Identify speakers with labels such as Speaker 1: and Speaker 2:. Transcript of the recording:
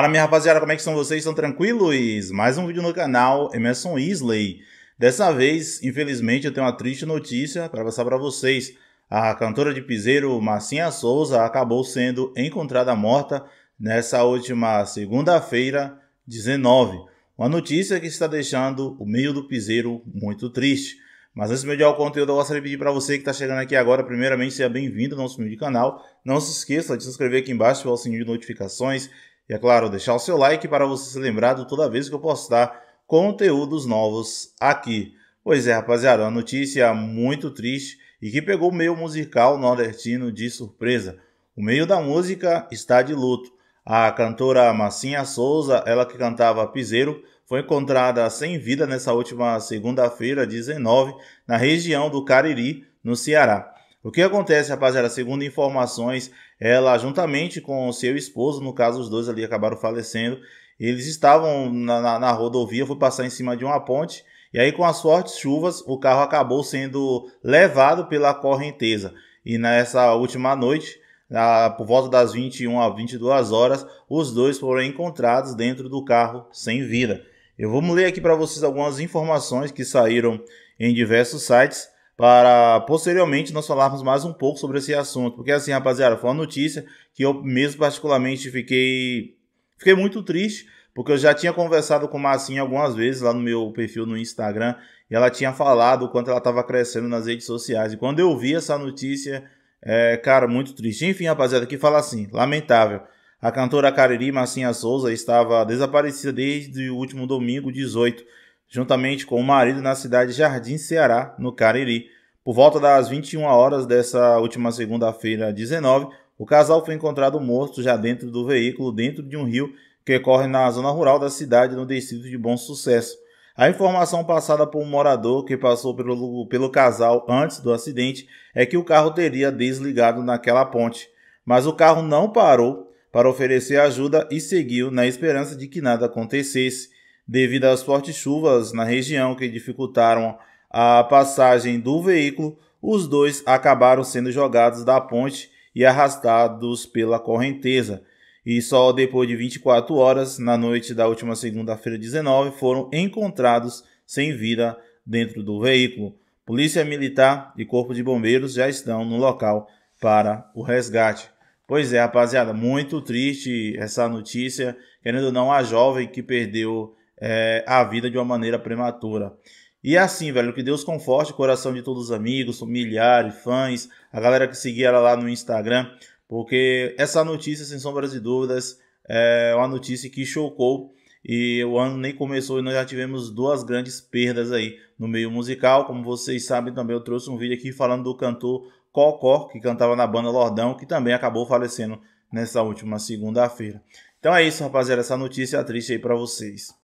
Speaker 1: Fala minha rapaziada, como é que são vocês? Estão tranquilos? Mais um vídeo no canal Emerson Isley. Dessa vez, infelizmente, eu tenho uma triste notícia para passar para vocês. A cantora de piseiro Marcinha Souza acabou sendo encontrada morta nessa última segunda-feira, 19. Uma notícia que está deixando o meio do piseiro muito triste. Mas antes de mediar o conteúdo, eu gostaria de pedir para você que está chegando aqui agora, primeiramente, seja bem-vindo ao nosso vídeo canal. Não se esqueça de se inscrever aqui embaixo, ativar o sininho de notificações e é claro, deixar o seu like para você ser lembrado toda vez que eu postar conteúdos novos aqui. Pois é, rapaziada, uma notícia muito triste e que pegou o meio musical nordestino de surpresa. O meio da música está de luto. A cantora Massinha Souza, ela que cantava Piseiro, foi encontrada sem vida nessa última segunda-feira, 19, na região do Cariri, no Ceará. O que acontece, rapaziada, segundo informações, ela juntamente com seu esposo, no caso os dois ali acabaram falecendo, eles estavam na, na, na rodovia, foi passar em cima de uma ponte, e aí com as fortes chuvas o carro acabou sendo levado pela correnteza. E nessa última noite, por volta das 21 a 22 horas, os dois foram encontrados dentro do carro sem vida. Eu vou ler aqui para vocês algumas informações que saíram em diversos sites para posteriormente nós falarmos mais um pouco sobre esse assunto. Porque assim, rapaziada, foi uma notícia que eu mesmo particularmente fiquei fiquei muito triste, porque eu já tinha conversado com Marcinha algumas vezes lá no meu perfil no Instagram, e ela tinha falado o quanto ela estava crescendo nas redes sociais. E quando eu vi essa notícia, é, cara, muito triste. Enfim, rapaziada, que fala assim, lamentável. A cantora Cariri Massinha Souza estava desaparecida desde o último domingo 18 juntamente com o marido na cidade de Jardim, Ceará, no Cariri. Por volta das 21 horas dessa última segunda-feira, 19, o casal foi encontrado morto já dentro do veículo, dentro de um rio que corre na zona rural da cidade, no distrito de Bom Sucesso. A informação passada por um morador que passou pelo, pelo casal antes do acidente é que o carro teria desligado naquela ponte, mas o carro não parou para oferecer ajuda e seguiu na esperança de que nada acontecesse devido às fortes chuvas na região que dificultaram a passagem do veículo, os dois acabaram sendo jogados da ponte e arrastados pela correnteza. E só depois de 24 horas, na noite da última segunda-feira 19, foram encontrados sem vida dentro do veículo. Polícia Militar e Corpo de Bombeiros já estão no local para o resgate. Pois é, rapaziada, muito triste essa notícia. Querendo ou não, a jovem que perdeu é, a vida de uma maneira prematura. E é assim, velho, que Deus conforte o coração de todos os amigos, familiares, fãs, a galera que seguia ela lá no Instagram, porque essa notícia, sem sombras de dúvidas, é uma notícia que chocou e o ano nem começou e nós já tivemos duas grandes perdas aí no meio musical. Como vocês sabem também, eu trouxe um vídeo aqui falando do cantor Cocó, que cantava na banda Lordão, que também acabou falecendo nessa última segunda-feira. Então é isso, rapaziada, essa notícia é triste aí para vocês.